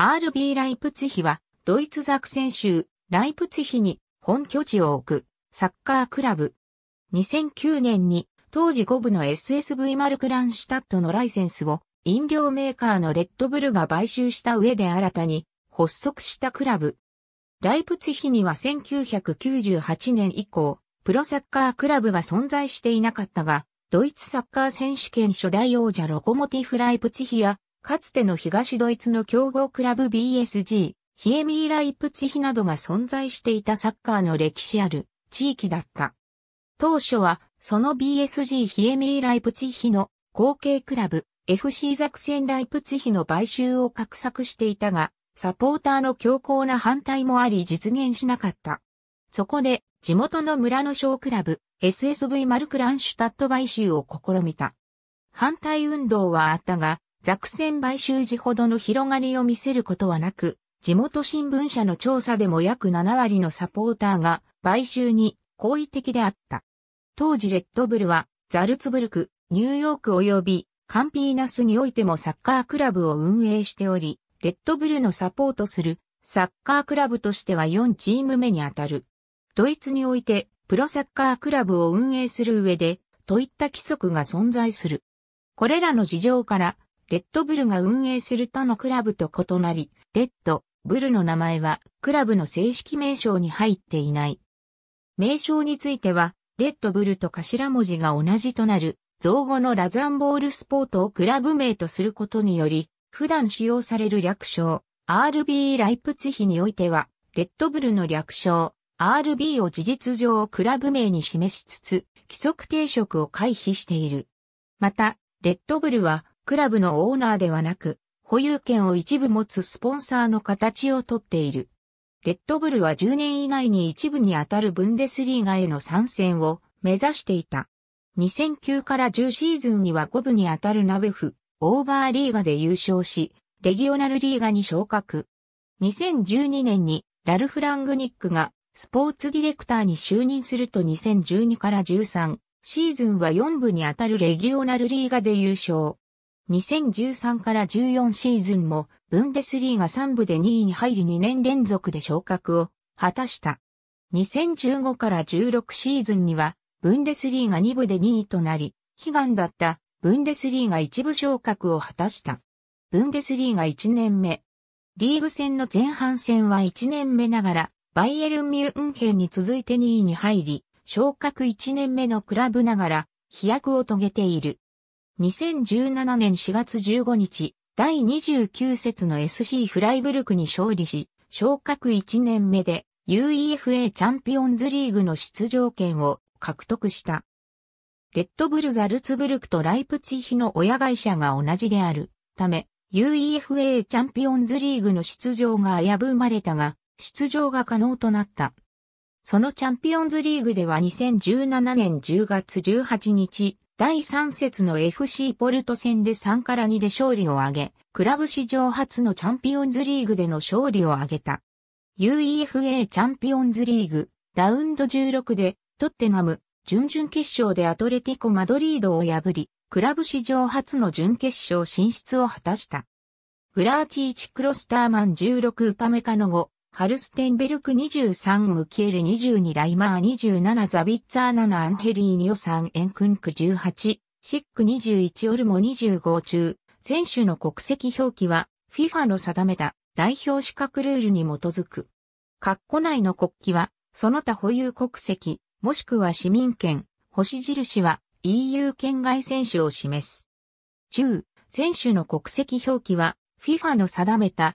RB ライプツヒは、ドイツザクセン州、ライプツヒに本拠地を置くサッカークラブ。2009年に当時5部の SSV マルクランシュタットのライセンスを飲料メーカーのレッドブルが買収した上で新たに発足したクラブ。ライプツヒには1998年以降、プロサッカークラブが存在していなかったが、ドイツサッカー選手権初代王者ロコモティフライプツヒやかつての東ドイツの強豪クラブ BSG、ヒエミーライプツヒなどが存在していたサッカーの歴史ある地域だった。当初は、その BSG ヒエミーライプツヒの後継クラブ FC ザクセンライプツヒの買収を画策していたが、サポーターの強硬な反対もあり実現しなかった。そこで、地元の村の小クラブ、SSV マルクランシュタット買収を試みた。反対運動はあったが、ザクセン買収時ほどの広がりを見せることはなく、地元新聞社の調査でも約7割のサポーターが買収に好意的であった。当時レッドブルはザルツブルク、ニューヨーク及びカンピーナスにおいてもサッカークラブを運営しており、レッドブルのサポートするサッカークラブとしては4チーム目にあたる。ドイツにおいてプロサッカークラブを運営する上で、といった規則が存在する。これらの事情からレッドブルが運営する他のクラブと異なり、レッド、ブルの名前はクラブの正式名称に入っていない。名称については、レッドブルと頭文字が同じとなる、造語のラザンボールスポートをクラブ名とすることにより、普段使用される略称、RB ライプツヒにおいては、レッドブルの略称、RB を事実上クラブ名に示しつつ、規則定食を回避している。また、レッドブルはクラブのオーナーではなく、保有権を一部持つスポンサーの形をとっている。レッドブルは10年以内に一部に当たるブンデスリーガへの参戦を目指していた。2009から10シーズンには5部に当たるナベフ、オーバーリーガで優勝し、レギオナルリーガに昇格。2012年にラルフ・ラングニックがスポーツディレクターに就任すると2012から13シーズンは4部に当たるレギオナルリーガで優勝。2013から14シーズンもブンデスリーが3部で2位に入り2年連続で昇格を果たした。2015から16シーズンにはブンデスリーが2部で2位となり、悲願だったブンデスリーが1部昇格を果たした。ブンデスリーが1年目。リーグ戦の前半戦は1年目ながら、バイエルン・ミュンヘンに続いて2位に入り、昇格1年目のクラブながら飛躍を遂げている。2017年4月15日、第29節の SC フライブルクに勝利し、昇格1年目で UEFA チャンピオンズリーグの出場権を獲得した。レッドブルザルツブルクとライプツィヒの親会社が同じであるため、UEFA チャンピオンズリーグの出場が危ぶまれたが、出場が可能となった。そのチャンピオンズリーグでは2017年10月18日、第3節の FC ポルト戦で3から2で勝利を挙げ、クラブ史上初のチャンピオンズリーグでの勝利を挙げた。UEFA チャンピオンズリーグ、ラウンド16で、トッテナム、準々決勝でアトレティコ・マドリードを破り、クラブ史上初の準決勝進出を果たした。グラーチーチ・クロスターマン16パメカの後、ハルステンベルク23ムキエル22ライマー27ザビッツァー7アンヘリーニオ3エンクンク18シック21オルモ25中選手の国籍表記は FIFA の定めた代表資格ルールに基づく。括弧内の国旗はその他保有国籍もしくは市民権星印は EU 圏外選手を示す。中選手の国籍表記は FIFA の定めた